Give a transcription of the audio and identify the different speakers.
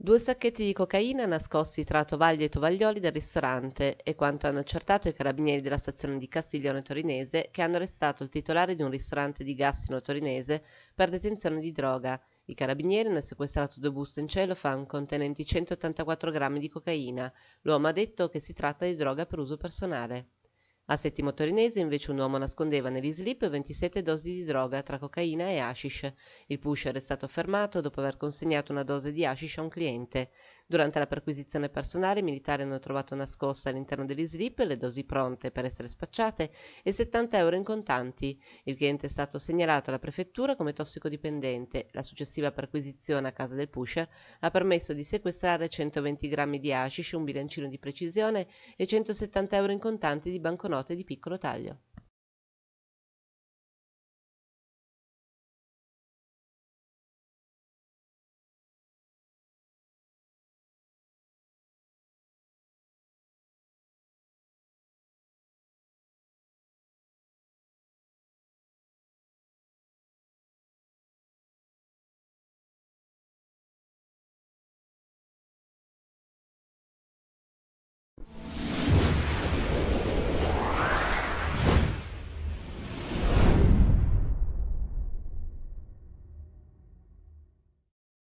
Speaker 1: Due sacchetti di cocaina nascosti tra tovaglie e tovaglioli del ristorante e quanto hanno accertato i carabinieri della stazione di Castiglione Torinese che hanno arrestato il titolare di un ristorante di Gassino Torinese per detenzione di droga. I carabinieri hanno sequestrato due buste in cellophane contenenti 184 grammi di cocaina. L'uomo ha detto che si tratta di droga per uso personale. A Settimo Torinese invece un uomo nascondeva negli slip 27 dosi di droga tra cocaina e hashish. Il pusher è stato fermato dopo aver consegnato una dose di hashish a un cliente. Durante la perquisizione personale i militari hanno trovato nascoste all'interno degli slip le dosi pronte per essere spacciate e 70 euro in contanti. Il cliente è stato segnalato alla prefettura come tossicodipendente. La successiva perquisizione a casa del pusher ha permesso di sequestrare 120 grammi di hashish, un bilancino di precisione e 170 euro in contanti di banconote rote di piccolo taglio